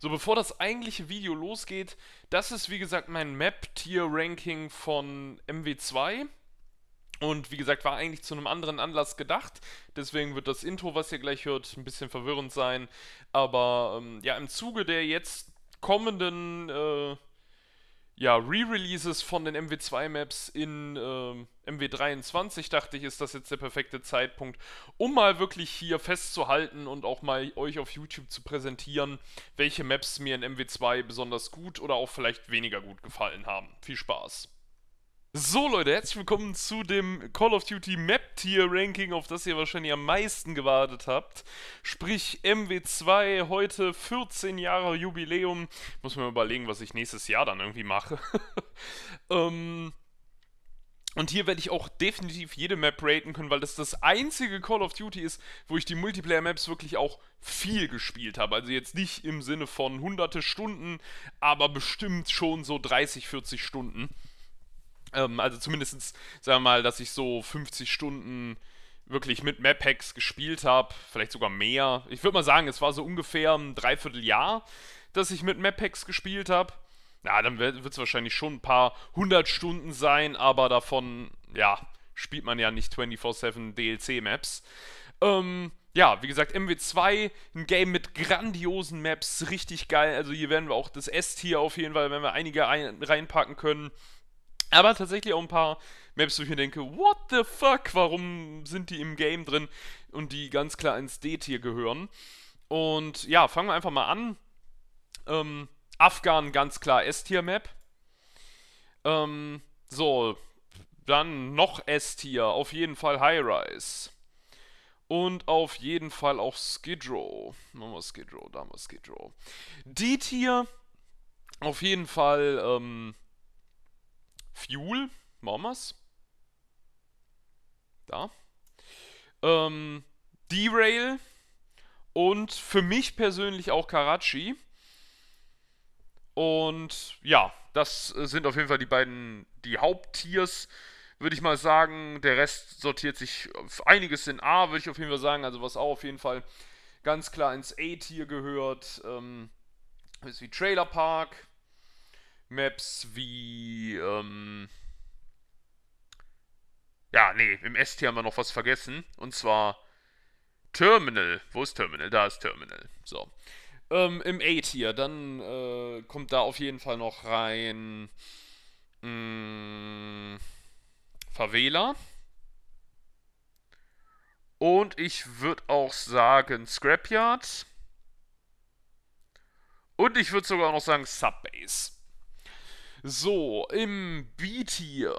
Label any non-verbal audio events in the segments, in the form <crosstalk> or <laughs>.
So, bevor das eigentliche Video losgeht, das ist wie gesagt mein Map-Tier-Ranking von MW2. Und wie gesagt, war eigentlich zu einem anderen Anlass gedacht. Deswegen wird das Intro, was ihr gleich hört, ein bisschen verwirrend sein. Aber ähm, ja, im Zuge der jetzt kommenden äh, ja, Re-Releases von den MW2-Maps in ähm, MW23, dachte ich, ist das jetzt der perfekte Zeitpunkt, um mal wirklich hier festzuhalten und auch mal euch auf YouTube zu präsentieren, welche Maps mir in MW2 besonders gut oder auch vielleicht weniger gut gefallen haben. Viel Spaß! So Leute, herzlich willkommen zu dem Call of Duty Map Tier Ranking, auf das ihr wahrscheinlich am meisten gewartet habt. Sprich MW2, heute 14 Jahre Jubiläum. Muss mir überlegen, was ich nächstes Jahr dann irgendwie mache. <laughs> ähm... Und hier werde ich auch definitiv jede Map raten können, weil das das einzige Call of Duty ist, wo ich die Multiplayer-Maps wirklich auch viel gespielt habe. Also jetzt nicht im Sinne von hunderte Stunden, aber bestimmt schon so 30, 40 Stunden. Ähm, also zumindest, sagen wir mal, dass ich so 50 Stunden wirklich mit Map-Hacks gespielt habe, vielleicht sogar mehr. Ich würde mal sagen, es war so ungefähr ein Dreivierteljahr, dass ich mit Map-Hacks gespielt habe. Na, ja, dann wird es wahrscheinlich schon ein paar hundert Stunden sein, aber davon, ja, spielt man ja nicht 24-7 DLC-Maps. Ähm, ja, wie gesagt, MW2, ein Game mit grandiosen Maps, richtig geil. Also hier werden wir auch das S-Tier auf jeden Fall, wenn wir einige ein reinpacken können. Aber tatsächlich auch ein paar Maps, wo ich mir denke, what the fuck, warum sind die im Game drin und die ganz klar ins D-Tier gehören. Und ja, fangen wir einfach mal an. Ähm, Afghan ganz klar S-Tier-Map. Ähm, so, dann noch S-Tier, auf jeden Fall High-Rise. Und auf jeden Fall auch Skid Row. Machen wir Skid Row, da haben wir Skid Row. D-Tier, auf jeden Fall, ähm, Fuel, machen wir's. Da. Ähm, Derail und für mich persönlich auch Karachi. Und ja, das sind auf jeden Fall die beiden, die Haupttiers, würde ich mal sagen. Der Rest sortiert sich einiges in A, würde ich auf jeden Fall sagen. Also was auch auf jeden Fall ganz klar ins A-Tier gehört. Ähm, ist wie Trailer Park, Maps wie, ähm, ja, nee, im ST haben wir noch was vergessen. Und zwar Terminal. Wo ist Terminal? Da ist Terminal. So. Ähm, Im A-Tier, dann äh, kommt da auf jeden Fall noch rein mh, mm, Favela. Und ich würde auch sagen Scrapyard. Und ich würde sogar noch sagen Subbase. So, im B-Tier.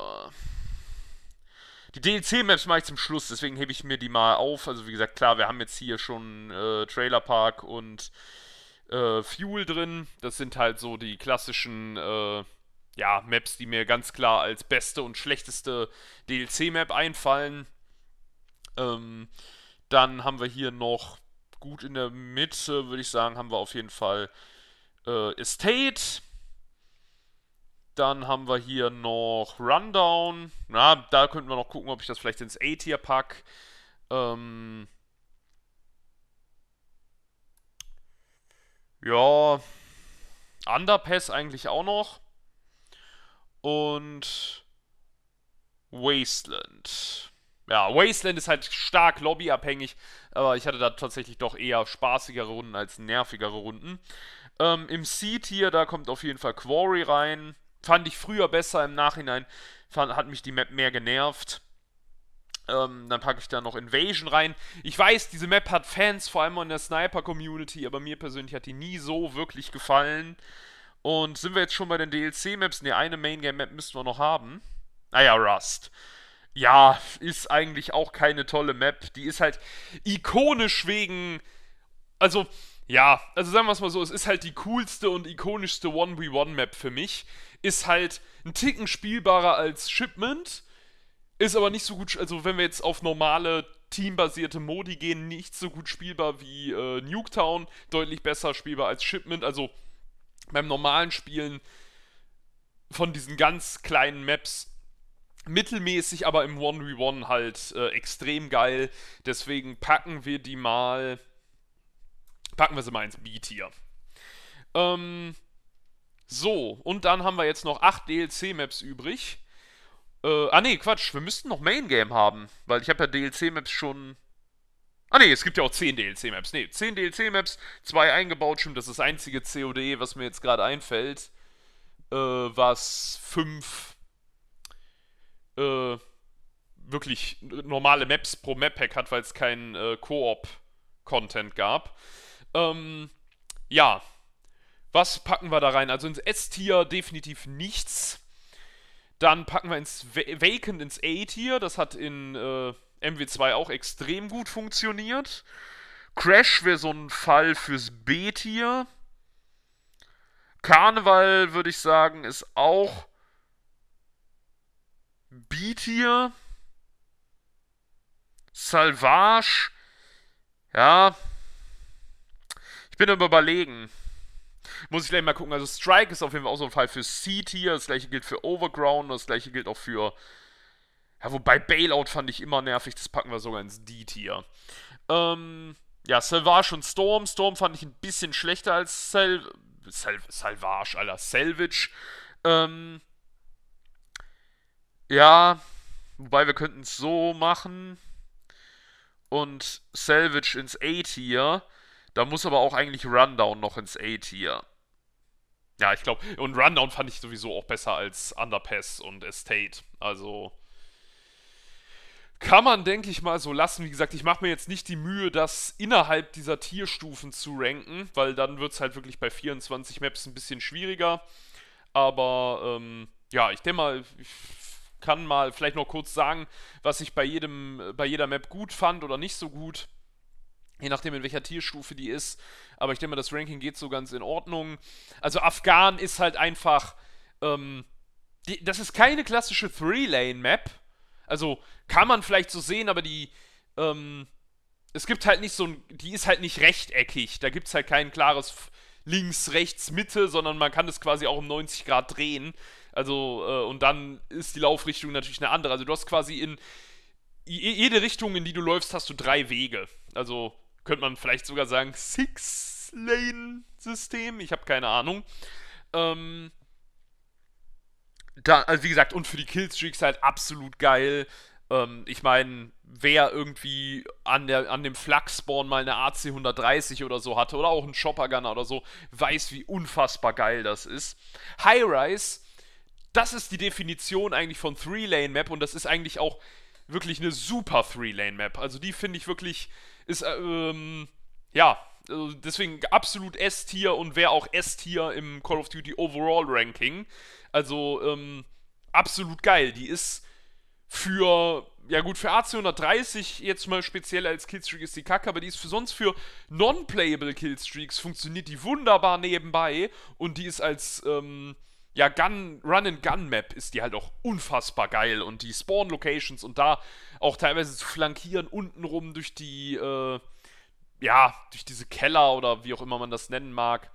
Die DLC-Maps mache ich zum Schluss, deswegen hebe ich mir die mal auf. Also wie gesagt, klar, wir haben jetzt hier schon äh, Trailer Park und äh, Fuel drin. Das sind halt so die klassischen äh, ja, Maps, die mir ganz klar als beste und schlechteste DLC-Map einfallen. Ähm, dann haben wir hier noch gut in der Mitte, würde ich sagen, haben wir auf jeden Fall äh, Estate. Dann haben wir hier noch Rundown. Na, da könnten wir noch gucken, ob ich das vielleicht ins A-Tier pack. Ähm ja. Underpass eigentlich auch noch. Und Wasteland. Ja, Wasteland ist halt stark lobbyabhängig, aber ich hatte da tatsächlich doch eher spaßigere Runden als nervigere Runden. Ähm, Im C-Tier, da kommt auf jeden Fall Quarry rein. Fand ich früher besser im Nachhinein. Fand, hat mich die Map mehr genervt. Ähm, dann packe ich da noch Invasion rein. Ich weiß, diese Map hat Fans, vor allem in der Sniper-Community, aber mir persönlich hat die nie so wirklich gefallen. Und sind wir jetzt schon bei den DLC-Maps? Ne, eine Main-Game-Map müssten wir noch haben. Naja, ah Rust. Ja, ist eigentlich auch keine tolle Map. Die ist halt ikonisch wegen. Also, ja, also sagen wir es mal so, es ist halt die coolste und ikonischste 1v1-Map für mich. Ist halt ein Ticken spielbarer als Shipment, ist aber nicht so gut, also wenn wir jetzt auf normale teambasierte Modi gehen, nicht so gut spielbar wie äh, Nuketown, deutlich besser spielbar als Shipment, also beim normalen Spielen von diesen ganz kleinen Maps mittelmäßig, aber im 1v1 halt äh, extrem geil. Deswegen packen wir die mal Packen wir sie mal ins B-Tier. Ähm, so, und dann haben wir jetzt noch 8 DLC-Maps übrig. Äh, ah nee, Quatsch, wir müssten noch Main Game haben, weil ich habe ja DLC-Maps schon. Ah nee, es gibt ja auch 10 DLC-Maps. Nee, 10 DLC-Maps, 2 eingebaut, stimmt, das ist das einzige COD, was mir jetzt gerade einfällt, äh, was 5 äh, wirklich normale Maps pro Map-Pack hat, weil es keinen äh, Koop-Content gab. Ähm, ja, was packen wir da rein? Also ins S-Tier definitiv nichts. Dann packen wir ins Vacant ins A-Tier. Das hat in äh, MW2 auch extrem gut funktioniert. Crash wäre so ein Fall fürs B-Tier. Karneval, würde ich sagen, ist auch B-Tier. Salvage. Ja, ich bin aber überlegen. Muss ich gleich mal gucken. Also Strike ist auf jeden Fall auch so ein Fall für C-Tier. Das gleiche gilt für Overground. Das gleiche gilt auch für... Ja, wobei Bailout fand ich immer nervig. Das packen wir sogar ins D-Tier. Ähm, ja, Salvage und Storm. Storm fand ich ein bisschen schlechter als Sal Sal Salvage, Alter. Salvage. Ähm, ja, wobei wir könnten es so machen. Und Salvage ins A-Tier. Da muss aber auch eigentlich Rundown noch ins A-Tier. Ja, ich glaube, und Rundown fand ich sowieso auch besser als Underpass und Estate. Also kann man, denke ich mal, so lassen. Wie gesagt, ich mache mir jetzt nicht die Mühe, das innerhalb dieser Tierstufen zu ranken, weil dann wird es halt wirklich bei 24 Maps ein bisschen schwieriger. Aber ähm, ja, ich denke mal, ich kann mal vielleicht noch kurz sagen, was ich bei jedem, bei jeder Map gut fand oder nicht so gut. Je nachdem, in welcher Tierstufe die ist. Aber ich denke mal, das Ranking geht so ganz in Ordnung. Also Afghan ist halt einfach. Ähm, die, das ist keine klassische Three-Lane-Map. Also kann man vielleicht so sehen, aber die. Ähm, es gibt halt nicht so ein. Die ist halt nicht rechteckig. Da gibt es halt kein klares links, rechts, Mitte, sondern man kann das quasi auch um 90 Grad drehen. Also, äh, und dann ist die Laufrichtung natürlich eine andere. Also, du hast quasi in jede Richtung, in die du läufst, hast du drei Wege. Also, könnte man vielleicht sogar sagen, Six-Lane-System. Ich habe keine Ahnung. Ähm, da, also wie gesagt, und für die Killstreaks halt absolut geil. Ähm, ich meine, wer irgendwie an, der, an dem Flak-Spawn mal eine AC-130 oder so hatte oder auch einen Chopper-Gunner oder so, weiß, wie unfassbar geil das ist. High-Rise, das ist die Definition eigentlich von Three-Lane-Map und das ist eigentlich auch wirklich eine super Three-Lane-Map. Also die finde ich wirklich ist, äh, ähm, ja, also deswegen absolut S-Tier und wäre auch S-Tier im Call of Duty Overall Ranking. Also, ähm, absolut geil. Die ist für, ja gut, für AC130 jetzt mal speziell als Killstreak ist die kacke, aber die ist für sonst für non-playable Killstreaks funktioniert die wunderbar nebenbei und die ist als, ähm, ja, Gun, Run-and-Gun-Map ist die halt auch unfassbar geil und die Spawn-Locations und da auch teilweise zu flankieren, untenrum durch die, äh, ja, durch diese Keller oder wie auch immer man das nennen mag.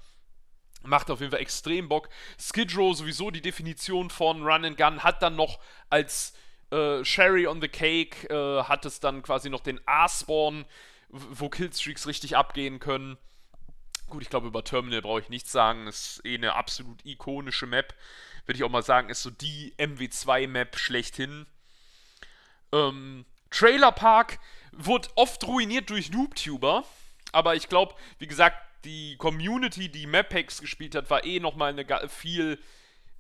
Macht auf jeden Fall extrem Bock. Skid Row sowieso die Definition von Run-and-Gun hat dann noch als äh, Sherry on the Cake äh, hat es dann quasi noch den A-Spawn, wo Killstreaks richtig abgehen können. Gut, ich glaube, über Terminal brauche ich nichts sagen. Ist eh eine absolut ikonische Map. Würde ich auch mal sagen, ist so die MW2-Map schlechthin. Ähm, Trailer Park wurde oft ruiniert durch Noobtuber. Aber ich glaube, wie gesagt, die Community, die map Packs gespielt hat, war eh nochmal eine viel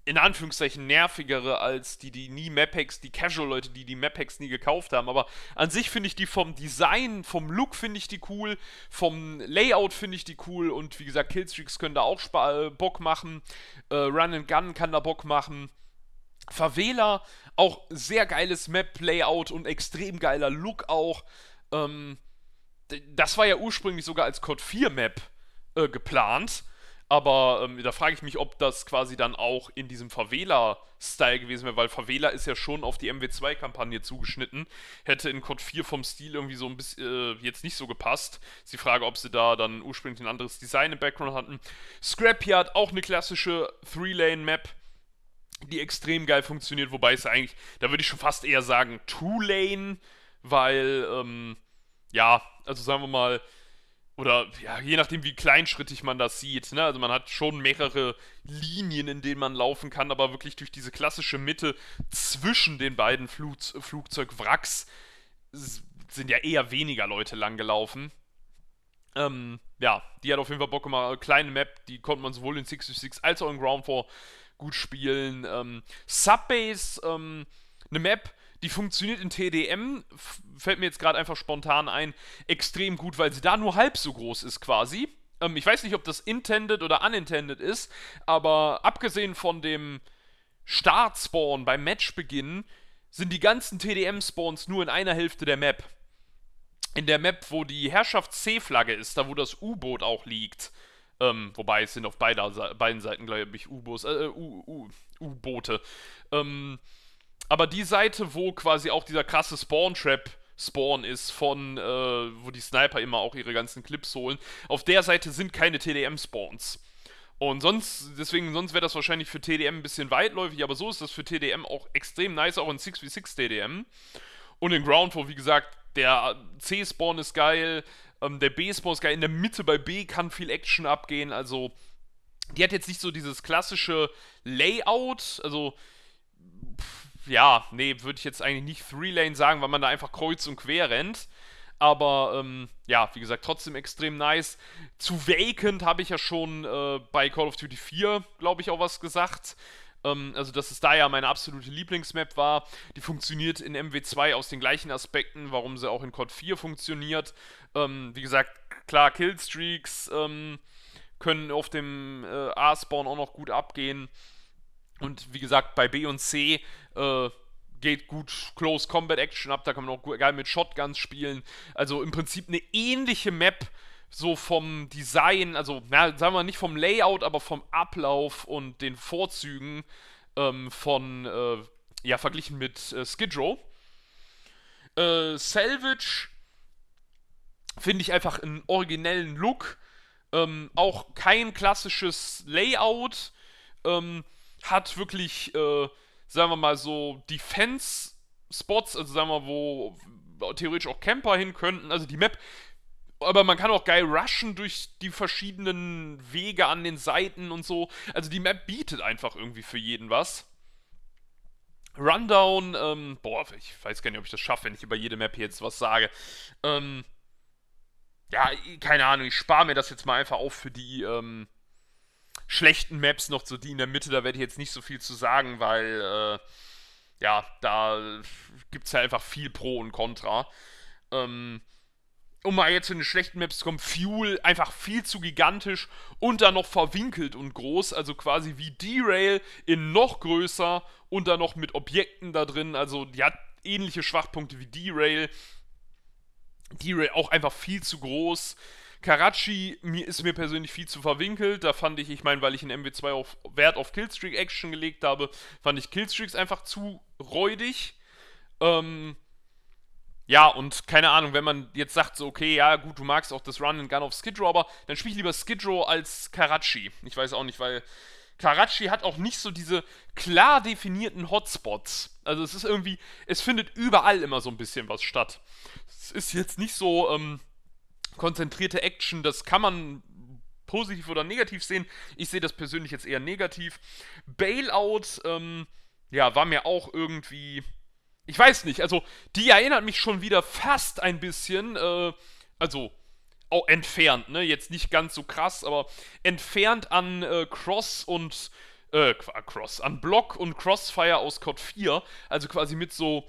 in Anführungszeichen nervigere als die, die nie Mapex, die Casual-Leute, die die Mapex nie gekauft haben. Aber an sich finde ich die vom Design, vom Look finde ich die cool, vom Layout finde ich die cool und wie gesagt, Killstreaks können da auch Sp äh, Bock machen, äh, Run and Gun kann da Bock machen. Favela, auch sehr geiles Map-Layout und extrem geiler Look auch. Ähm, das war ja ursprünglich sogar als Code 4-Map äh, geplant aber ähm, da frage ich mich, ob das quasi dann auch in diesem Favela-Style gewesen wäre, weil Favela ist ja schon auf die MW2-Kampagne zugeschnitten. Hätte in Code 4 vom Stil irgendwie so ein bisschen äh, jetzt nicht so gepasst. Ist die Frage, ob sie da dann ursprünglich ein anderes Design im Background hatten. Scrapyard, auch eine klassische Three-Lane-Map, die extrem geil funktioniert, wobei es eigentlich, da würde ich schon fast eher sagen, Two-Lane, weil, ähm, ja, also sagen wir mal, oder ja, je nachdem, wie kleinschrittig man das sieht. Ne? Also man hat schon mehrere Linien, in denen man laufen kann, aber wirklich durch diese klassische Mitte zwischen den beiden Flug Flugzeugwracks sind ja eher weniger Leute lang gelaufen. Ähm, ja, die hat auf jeden Fall Bock gemacht. Kleine Map, die konnte man sowohl in 666 als auch in Ground 4 gut spielen. Ähm, Subbase, ähm, eine Map, die funktioniert in TDM, fällt mir jetzt gerade einfach spontan ein, extrem gut, weil sie da nur halb so groß ist quasi. Ähm, ich weiß nicht, ob das intended oder unintended ist, aber abgesehen von dem Startspawn beim Matchbeginn sind die ganzen TDM-Spawns nur in einer Hälfte der Map. In der Map, wo die Herrschaft c flagge ist, da wo das U-Boot auch liegt. Ähm, wobei es sind auf beider, beiden Seiten, glaube ich, äh, äh, U-Boote. Äh, ähm, aber die Seite, wo quasi auch dieser krasse Spawn-Trap Spawn ist von, äh, wo die Sniper immer auch ihre ganzen Clips holen, auf der Seite sind keine TDM-Spawns. Und sonst, deswegen, sonst wäre das wahrscheinlich für TDM ein bisschen weitläufig, aber so ist das für TDM auch extrem nice, auch in 6v6 TDM. Und in Ground, wo, wie gesagt, der C-Spawn ist geil, ähm, der B-Spawn ist geil, in der Mitte bei B kann viel Action abgehen, also die hat jetzt nicht so dieses klassische Layout, also ja, nee, würde ich jetzt eigentlich nicht Three Lane sagen, weil man da einfach kreuz und quer rennt. Aber ähm, ja, wie gesagt, trotzdem extrem nice. Zu Vacant habe ich ja schon äh, bei Call of Duty 4, glaube ich, auch was gesagt. Ähm, also, dass es da ja meine absolute Lieblingsmap war. Die funktioniert in MW2 aus den gleichen Aspekten, warum sie auch in COD 4 funktioniert. Ähm, wie gesagt, klar, Killstreaks ähm, können auf dem äh, A-Spawn auch noch gut abgehen. Und wie gesagt, bei B und C äh, geht gut Close Combat Action ab, da kann man auch geil mit Shotguns spielen. Also im Prinzip eine ähnliche Map, so vom Design, also na, sagen wir nicht vom Layout, aber vom Ablauf und den Vorzügen ähm, von, äh, ja, verglichen mit äh, Skid Row. Äh, Salvage finde ich einfach einen originellen Look. Ähm, auch kein klassisches Layout. Ähm, hat wirklich, äh, sagen wir mal so, Defense-Spots, also sagen wir, wo theoretisch auch Camper hin könnten. Also die Map aber man kann auch geil rushen durch die verschiedenen Wege an den Seiten und so. Also die Map bietet einfach irgendwie für jeden was. Rundown, ähm, boah, ich weiß gar nicht, ob ich das schaffe, wenn ich über jede Map jetzt was sage. Ähm, ja, keine Ahnung, ich spare mir das jetzt mal einfach auf für die, ähm, schlechten Maps noch so die in der Mitte, da werde ich jetzt nicht so viel zu sagen, weil äh, ja, da gibt es ja halt einfach viel Pro und Contra. Ähm, um mal jetzt zu den schlechten Maps zu kommen, Fuel einfach viel zu gigantisch und dann noch verwinkelt und groß, also quasi wie D-Rail in noch größer und dann noch mit Objekten da drin, also die hat ähnliche Schwachpunkte wie D-Rail. D-Rail auch einfach viel zu groß, Karachi mir, ist mir persönlich viel zu verwinkelt. Da fand ich, ich meine, weil ich in MW2 auf, Wert auf Killstreak-Action gelegt habe, fand ich Killstreaks einfach zu räudig. Ähm, ja, und keine Ahnung, wenn man jetzt sagt, so, okay, ja, gut, du magst auch das Run and Gun auf Skidrow, aber dann spiel ich lieber Skidrow als Karachi. Ich weiß auch nicht, weil Karachi hat auch nicht so diese klar definierten Hotspots. Also es ist irgendwie, es findet überall immer so ein bisschen was statt. Es ist jetzt nicht so, ähm, konzentrierte Action, das kann man positiv oder negativ sehen. Ich sehe das persönlich jetzt eher negativ. Bailout, ähm, ja, war mir auch irgendwie. Ich weiß nicht, also die erinnert mich schon wieder fast ein bisschen, äh, also auch oh, entfernt, ne? Jetzt nicht ganz so krass, aber entfernt an äh, Cross und äh, Cross, an Block und Crossfire aus Code 4, also quasi mit so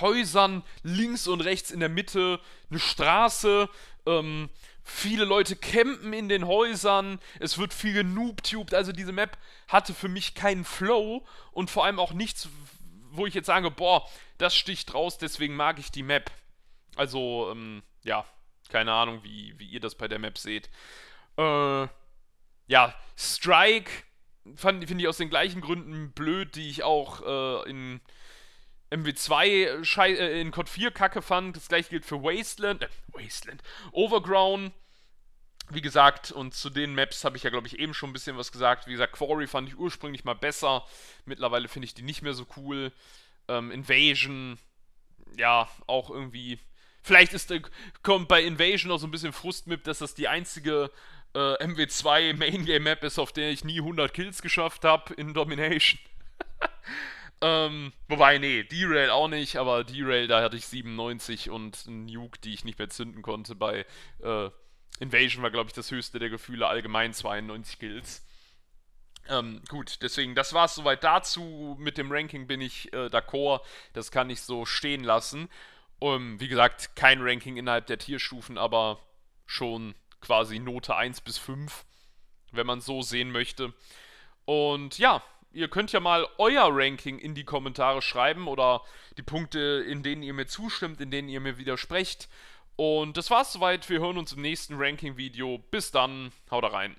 Häusern, links und rechts in der Mitte eine Straße. Ähm, viele Leute campen in den Häusern. Es wird viel genoobtubed. Also diese Map hatte für mich keinen Flow und vor allem auch nichts, wo ich jetzt sage, boah, das sticht raus, deswegen mag ich die Map. Also, ähm, ja, keine Ahnung, wie, wie ihr das bei der Map seht. Äh, ja, Strike finde ich aus den gleichen Gründen blöd, die ich auch äh, in MW2 äh, Schei äh, in COD 4 Kacke fand. Das gleiche gilt für Wasteland. Äh, Wasteland. Overground. Wie gesagt, und zu den Maps habe ich ja, glaube ich, eben schon ein bisschen was gesagt. Wie gesagt, Quarry fand ich ursprünglich mal besser. Mittlerweile finde ich die nicht mehr so cool. Ähm, Invasion, ja, auch irgendwie. Vielleicht ist, äh, kommt bei Invasion auch so ein bisschen Frust mit, dass das die einzige äh, MW2 Main Game Map ist, auf der ich nie 100 Kills geschafft habe in Domination. <laughs> Ähm, wobei, nee, D-Rail auch nicht, aber D-Rail, da hatte ich 97 und einen Nuke, die ich nicht mehr zünden konnte. Bei äh, Invasion war, glaube ich, das höchste der Gefühle, allgemein 92 Kills. Ähm, gut, deswegen, das war es soweit dazu. Mit dem Ranking bin ich äh, d'accord. Das kann ich so stehen lassen. Um, ähm, wie gesagt, kein Ranking innerhalb der Tierstufen, aber schon quasi Note 1 bis 5, wenn man so sehen möchte. Und ja, Ihr könnt ja mal euer Ranking in die Kommentare schreiben oder die Punkte, in denen ihr mir zustimmt, in denen ihr mir widersprecht. Und das war's soweit. Wir hören uns im nächsten Ranking-Video. Bis dann, haut rein.